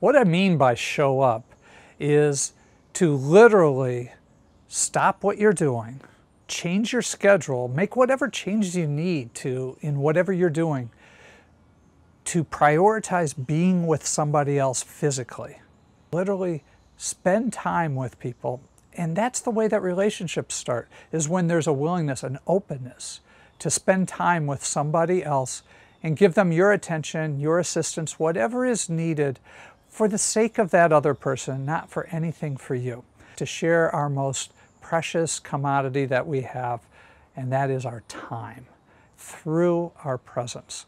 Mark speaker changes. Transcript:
Speaker 1: What I mean by show up is to literally stop what you're doing, change your schedule, make whatever changes you need to in whatever you're doing to prioritize being with somebody else physically. Literally spend time with people. And that's the way that relationships start, is when there's a willingness, an openness to spend time with somebody else and give them your attention, your assistance, whatever is needed for the sake of that other person, not for anything for you, to share our most precious commodity that we have, and that is our time through
Speaker 2: our presence.